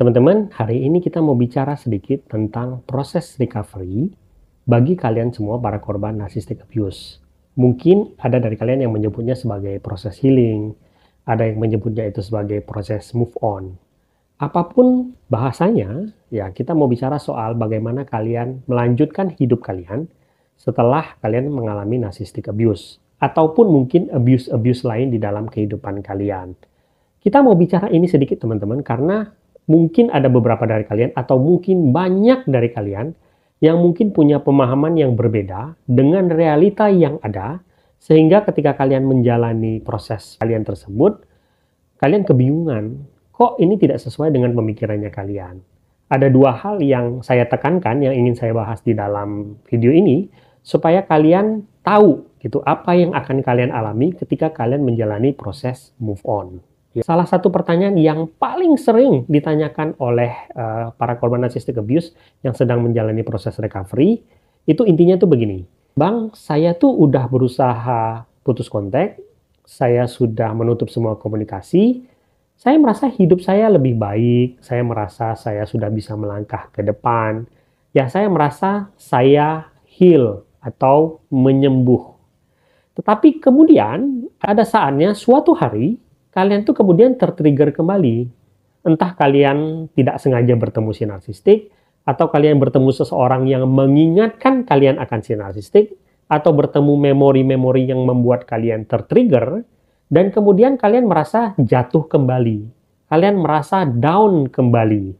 Teman-teman, hari ini kita mau bicara sedikit tentang proses recovery bagi kalian semua para korban narcissistic abuse. Mungkin ada dari kalian yang menyebutnya sebagai proses healing, ada yang menyebutnya itu sebagai proses move on. Apapun bahasanya, ya kita mau bicara soal bagaimana kalian melanjutkan hidup kalian setelah kalian mengalami narcissistic abuse ataupun mungkin abuse-abuse lain di dalam kehidupan kalian. Kita mau bicara ini sedikit teman-teman karena mungkin ada beberapa dari kalian atau mungkin banyak dari kalian yang mungkin punya pemahaman yang berbeda dengan realita yang ada sehingga ketika kalian menjalani proses kalian tersebut kalian kebingungan kok ini tidak sesuai dengan pemikirannya kalian. Ada dua hal yang saya tekankan yang ingin saya bahas di dalam video ini supaya kalian tahu gitu apa yang akan kalian alami ketika kalian menjalani proses move on. Ya. Salah satu pertanyaan yang paling sering ditanyakan oleh uh, para korban narcissistic abuse yang sedang menjalani proses recovery itu intinya tuh begini, Bang, saya tuh udah berusaha putus kontak, saya sudah menutup semua komunikasi, saya merasa hidup saya lebih baik, saya merasa saya sudah bisa melangkah ke depan, ya saya merasa saya heal atau menyembuh. Tetapi kemudian ada saatnya suatu hari kalian tuh kemudian tertrigger kembali. Entah kalian tidak sengaja bertemu si narsistik, atau kalian bertemu seseorang yang mengingatkan kalian akan si narsistik, atau bertemu memori-memori yang membuat kalian tertrigger, dan kemudian kalian merasa jatuh kembali. Kalian merasa down kembali.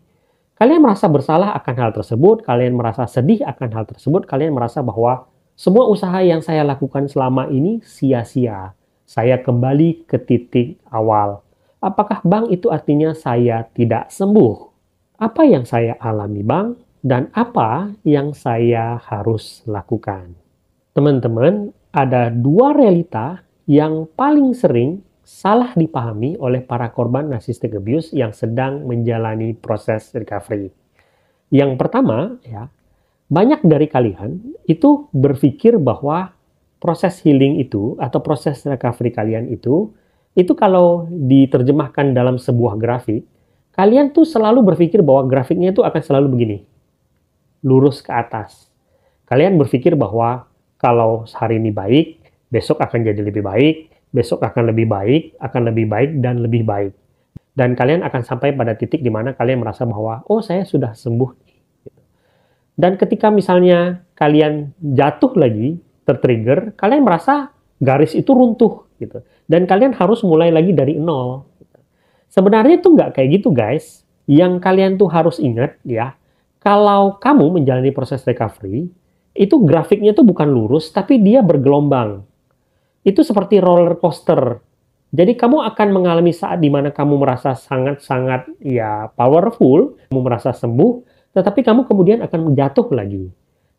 Kalian merasa bersalah akan hal tersebut, kalian merasa sedih akan hal tersebut, kalian merasa bahwa semua usaha yang saya lakukan selama ini sia-sia saya kembali ke titik awal. Apakah bang itu artinya saya tidak sembuh? Apa yang saya alami bang? Dan apa yang saya harus lakukan? Teman-teman, ada dua realita yang paling sering salah dipahami oleh para korban narcissistic abuse yang sedang menjalani proses recovery. Yang pertama, ya, banyak dari kalian itu berpikir bahwa proses healing itu atau proses recovery kalian itu itu kalau diterjemahkan dalam sebuah grafik, kalian tuh selalu berpikir bahwa grafiknya itu akan selalu begini. Lurus ke atas. Kalian berpikir bahwa kalau hari ini baik, besok akan jadi lebih baik, besok akan lebih baik, akan lebih baik dan lebih baik. Dan kalian akan sampai pada titik di mana kalian merasa bahwa oh saya sudah sembuh. Dan ketika misalnya kalian jatuh lagi tertrigger, kalian merasa garis itu runtuh gitu. Dan kalian harus mulai lagi dari nol. Sebenarnya itu nggak kayak gitu guys. Yang kalian tuh harus ingat ya, kalau kamu menjalani proses recovery, itu grafiknya tuh bukan lurus, tapi dia bergelombang. Itu seperti roller coaster. Jadi kamu akan mengalami saat di mana kamu merasa sangat-sangat ya powerful, kamu merasa sembuh, tetapi kamu kemudian akan jatuh lagi.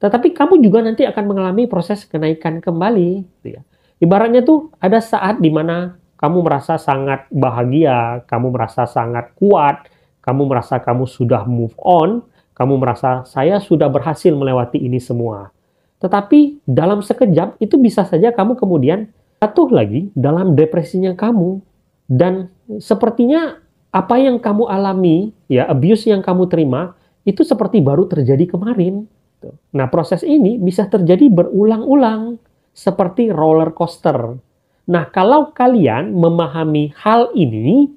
Tetapi kamu juga nanti akan mengalami proses kenaikan kembali. Gitu ya. Ibaratnya tuh ada saat di mana kamu merasa sangat bahagia, kamu merasa sangat kuat, kamu merasa kamu sudah move on, kamu merasa saya sudah berhasil melewati ini semua. Tetapi dalam sekejap itu bisa saja kamu kemudian jatuh lagi dalam depresinya kamu dan sepertinya apa yang kamu alami ya abuse yang kamu terima itu seperti baru terjadi kemarin Gitu. Nah, proses ini bisa terjadi berulang-ulang seperti roller coaster. Nah, kalau kalian memahami hal ini,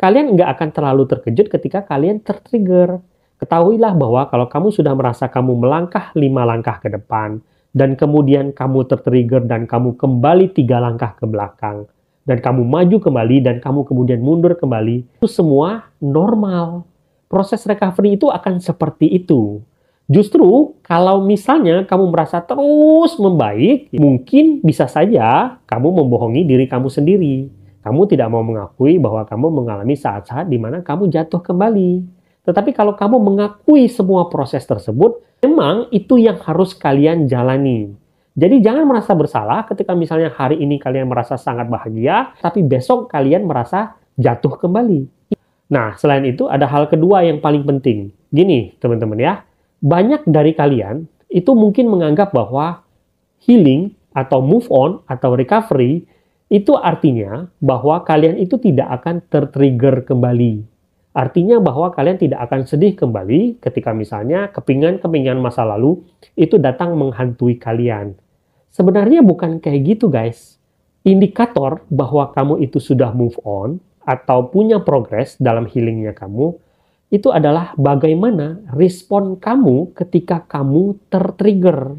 kalian nggak akan terlalu terkejut ketika kalian tertrigger. Ketahuilah bahwa kalau kamu sudah merasa kamu melangkah lima langkah ke depan, dan kemudian kamu tertrigger dan kamu kembali tiga langkah ke belakang, dan kamu maju kembali dan kamu kemudian mundur kembali, itu semua normal. Proses recovery itu akan seperti itu. Justru kalau misalnya kamu merasa terus membaik, mungkin bisa saja kamu membohongi diri kamu sendiri. Kamu tidak mau mengakui bahwa kamu mengalami saat-saat di mana kamu jatuh kembali. Tetapi kalau kamu mengakui semua proses tersebut, memang itu yang harus kalian jalani. Jadi jangan merasa bersalah ketika misalnya hari ini kalian merasa sangat bahagia, tapi besok kalian merasa jatuh kembali. Nah, selain itu ada hal kedua yang paling penting. Gini, teman-teman ya banyak dari kalian itu mungkin menganggap bahwa healing atau move on atau recovery itu artinya bahwa kalian itu tidak akan tertrigger kembali. Artinya bahwa kalian tidak akan sedih kembali ketika misalnya kepingan-kepingan masa lalu itu datang menghantui kalian. Sebenarnya bukan kayak gitu guys. Indikator bahwa kamu itu sudah move on atau punya progres dalam healingnya kamu itu adalah bagaimana respon kamu ketika kamu tertrigger.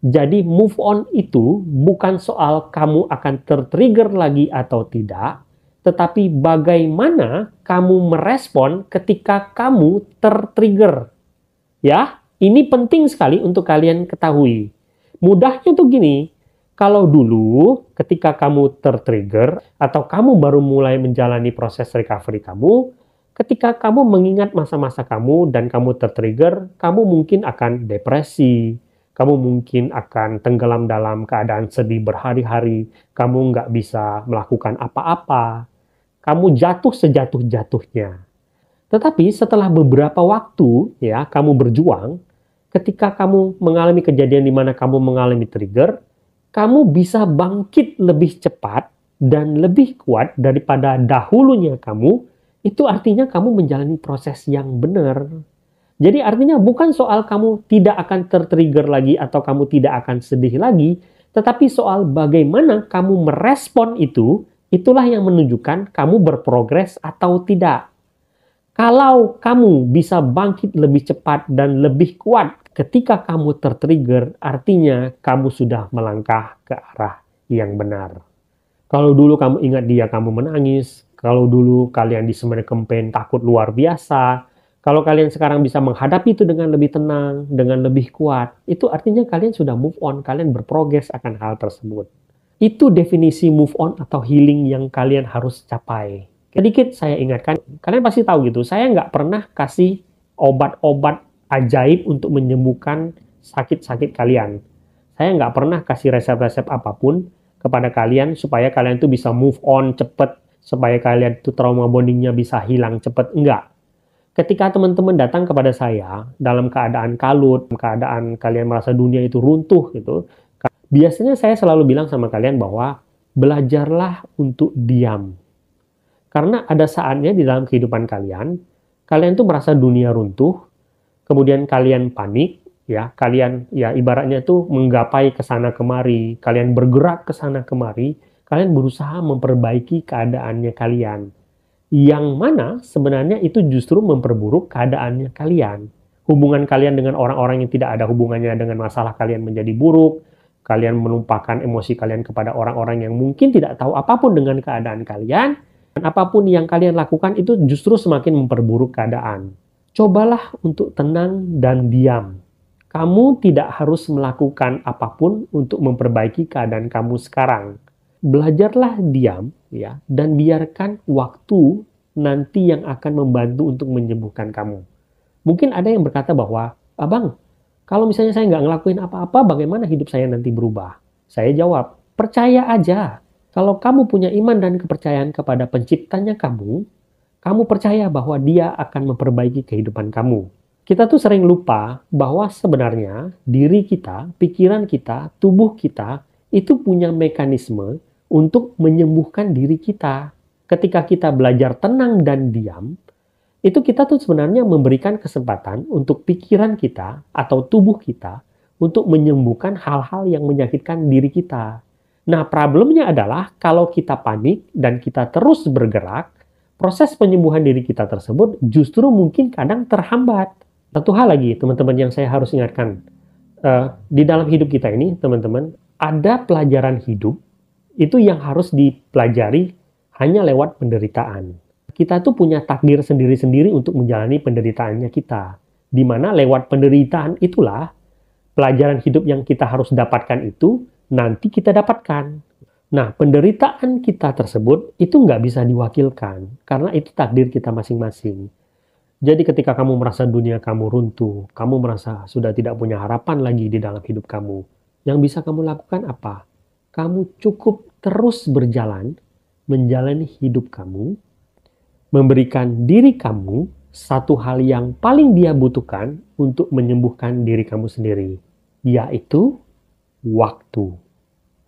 Jadi move on itu bukan soal kamu akan tertrigger lagi atau tidak, tetapi bagaimana kamu merespon ketika kamu tertrigger. Ya, ini penting sekali untuk kalian ketahui. Mudahnya tuh gini, kalau dulu ketika kamu tertrigger atau kamu baru mulai menjalani proses recovery kamu, Ketika kamu mengingat masa-masa kamu dan kamu tertrigger, kamu mungkin akan depresi, kamu mungkin akan tenggelam dalam keadaan sedih berhari-hari, kamu nggak bisa melakukan apa-apa, kamu jatuh sejatuh-jatuhnya. Tetapi setelah beberapa waktu ya kamu berjuang, ketika kamu mengalami kejadian di mana kamu mengalami trigger, kamu bisa bangkit lebih cepat dan lebih kuat daripada dahulunya kamu itu artinya kamu menjalani proses yang benar. Jadi artinya bukan soal kamu tidak akan tertrigger lagi atau kamu tidak akan sedih lagi, tetapi soal bagaimana kamu merespon itu, itulah yang menunjukkan kamu berprogres atau tidak. Kalau kamu bisa bangkit lebih cepat dan lebih kuat ketika kamu tertrigger, artinya kamu sudah melangkah ke arah yang benar. Kalau dulu kamu ingat dia kamu menangis, kalau dulu kalian di Semen Kempen takut luar biasa, kalau kalian sekarang bisa menghadapi itu dengan lebih tenang, dengan lebih kuat, itu artinya kalian sudah move on, kalian berprogres akan hal tersebut. Itu definisi move on atau healing yang kalian harus capai. Sedikit saya ingatkan, kalian pasti tahu gitu, saya nggak pernah kasih obat-obat ajaib untuk menyembuhkan sakit-sakit kalian. Saya nggak pernah kasih resep-resep apapun kepada kalian supaya kalian tuh bisa move on cepat supaya kalian itu trauma bondingnya bisa hilang cepat. Enggak. Ketika teman-teman datang kepada saya dalam keadaan kalut, keadaan kalian merasa dunia itu runtuh gitu, biasanya saya selalu bilang sama kalian bahwa belajarlah untuk diam. Karena ada saatnya di dalam kehidupan kalian, kalian tuh merasa dunia runtuh, kemudian kalian panik, ya kalian ya ibaratnya tuh menggapai ke sana kemari, kalian bergerak ke sana kemari, kalian berusaha memperbaiki keadaannya kalian. Yang mana sebenarnya itu justru memperburuk keadaannya kalian. Hubungan kalian dengan orang-orang yang tidak ada hubungannya dengan masalah kalian menjadi buruk, kalian menumpahkan emosi kalian kepada orang-orang yang mungkin tidak tahu apapun dengan keadaan kalian, dan apapun yang kalian lakukan itu justru semakin memperburuk keadaan. Cobalah untuk tenang dan diam. Kamu tidak harus melakukan apapun untuk memperbaiki keadaan kamu sekarang belajarlah diam ya dan biarkan waktu nanti yang akan membantu untuk menyembuhkan kamu. Mungkin ada yang berkata bahwa, "Abang, kalau misalnya saya nggak ngelakuin apa-apa, bagaimana hidup saya nanti berubah?" Saya jawab, "Percaya aja. Kalau kamu punya iman dan kepercayaan kepada penciptanya kamu, kamu percaya bahwa dia akan memperbaiki kehidupan kamu." Kita tuh sering lupa bahwa sebenarnya diri kita, pikiran kita, tubuh kita itu punya mekanisme untuk menyembuhkan diri kita. Ketika kita belajar tenang dan diam, itu kita tuh sebenarnya memberikan kesempatan untuk pikiran kita atau tubuh kita untuk menyembuhkan hal-hal yang menyakitkan diri kita. Nah, problemnya adalah kalau kita panik dan kita terus bergerak, proses penyembuhan diri kita tersebut justru mungkin kadang terhambat. Satu hal lagi, teman-teman, yang saya harus ingatkan, uh, di dalam hidup kita ini, teman-teman, ada pelajaran hidup itu yang harus dipelajari hanya lewat penderitaan. Kita tuh punya takdir sendiri-sendiri untuk menjalani penderitaannya kita. Di mana lewat penderitaan itulah pelajaran hidup yang kita harus dapatkan itu nanti kita dapatkan. Nah, penderitaan kita tersebut itu nggak bisa diwakilkan karena itu takdir kita masing-masing. Jadi ketika kamu merasa dunia kamu runtuh, kamu merasa sudah tidak punya harapan lagi di dalam hidup kamu, yang bisa kamu lakukan apa? Kamu cukup terus berjalan, menjalani hidup kamu, memberikan diri kamu satu hal yang paling dia butuhkan untuk menyembuhkan diri kamu sendiri, yaitu waktu.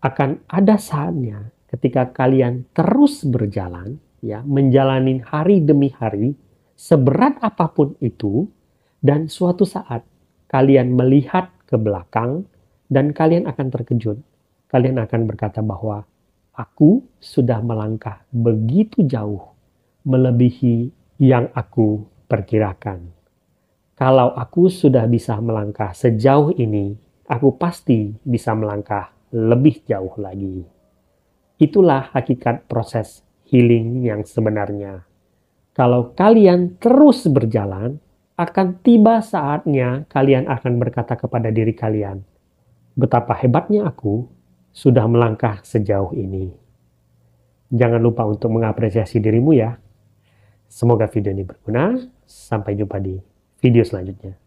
Akan ada saatnya ketika kalian terus berjalan, ya, menjalani hari demi hari, seberat apapun itu, dan suatu saat kalian melihat ke belakang dan kalian akan terkejut. Kalian akan berkata bahwa aku sudah melangkah begitu jauh melebihi yang aku perkirakan. Kalau aku sudah bisa melangkah sejauh ini, aku pasti bisa melangkah lebih jauh lagi. Itulah hakikat proses healing yang sebenarnya. Kalau kalian terus berjalan, akan tiba saatnya kalian akan berkata kepada diri kalian, "Betapa hebatnya aku sudah melangkah sejauh ini. Jangan lupa untuk mengapresiasi dirimu ya. Semoga video ini berguna. Sampai jumpa di video selanjutnya.